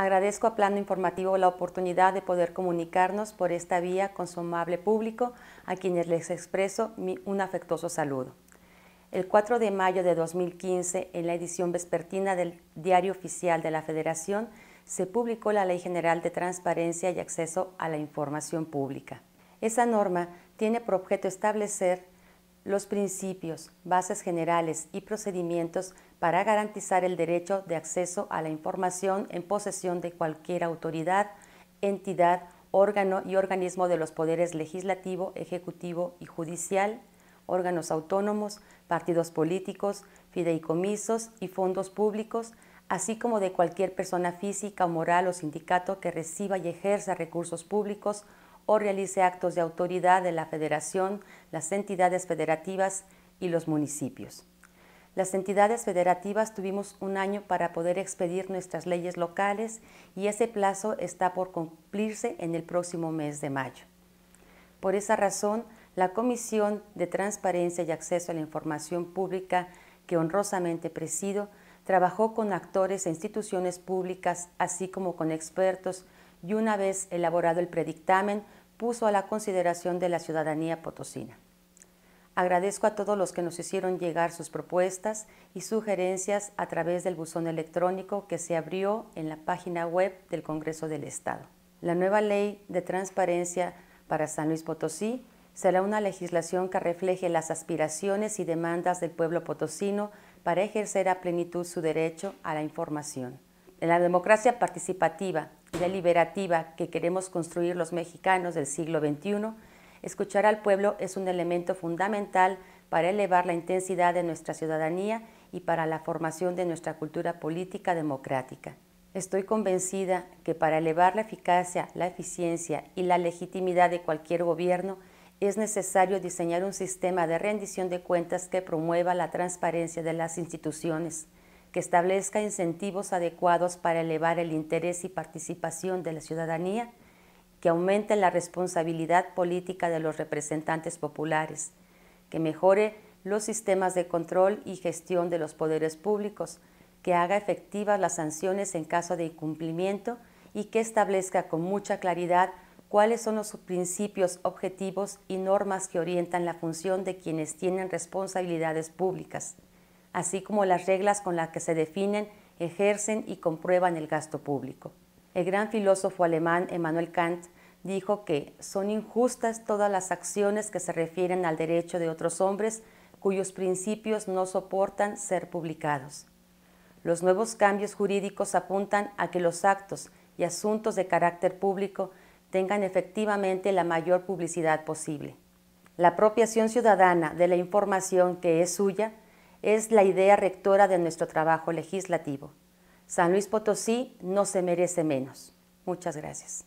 Agradezco a Plano Informativo la oportunidad de poder comunicarnos por esta vía con su amable público, a quienes les expreso un afectuoso saludo. El 4 de mayo de 2015, en la edición vespertina del Diario Oficial de la Federación, se publicó la Ley General de Transparencia y Acceso a la Información Pública. Esa norma tiene por objeto establecer los principios, bases generales y procedimientos para garantizar el derecho de acceso a la información en posesión de cualquier autoridad, entidad, órgano y organismo de los poderes legislativo, ejecutivo y judicial, órganos autónomos, partidos políticos, fideicomisos y fondos públicos, así como de cualquier persona física o moral o sindicato que reciba y ejerza recursos públicos o realice actos de autoridad de la Federación, las entidades federativas y los municipios. Las entidades federativas tuvimos un año para poder expedir nuestras leyes locales y ese plazo está por cumplirse en el próximo mes de mayo. Por esa razón, la Comisión de Transparencia y Acceso a la Información Pública, que honrosamente presido, trabajó con actores e instituciones públicas, así como con expertos, y una vez elaborado el predictamen, puso a la consideración de la ciudadanía potosina. Agradezco a todos los que nos hicieron llegar sus propuestas y sugerencias a través del buzón electrónico que se abrió en la página web del Congreso del Estado. La nueva ley de transparencia para San Luis Potosí será una legislación que refleje las aspiraciones y demandas del pueblo potosino para ejercer a plenitud su derecho a la información. En la democracia participativa la liberativa que queremos construir los mexicanos del siglo XXI, escuchar al pueblo es un elemento fundamental para elevar la intensidad de nuestra ciudadanía y para la formación de nuestra cultura política democrática. Estoy convencida que para elevar la eficacia, la eficiencia y la legitimidad de cualquier gobierno es necesario diseñar un sistema de rendición de cuentas que promueva la transparencia de las instituciones, que establezca incentivos adecuados para elevar el interés y participación de la ciudadanía, que aumente la responsabilidad política de los representantes populares, que mejore los sistemas de control y gestión de los poderes públicos, que haga efectivas las sanciones en caso de incumplimiento y que establezca con mucha claridad cuáles son los principios, objetivos y normas que orientan la función de quienes tienen responsabilidades públicas así como las reglas con las que se definen, ejercen y comprueban el gasto público. El gran filósofo alemán Emmanuel Kant dijo que son injustas todas las acciones que se refieren al derecho de otros hombres cuyos principios no soportan ser publicados. Los nuevos cambios jurídicos apuntan a que los actos y asuntos de carácter público tengan efectivamente la mayor publicidad posible. La apropiación ciudadana de la información que es suya es la idea rectora de nuestro trabajo legislativo. San Luis Potosí no se merece menos. Muchas gracias.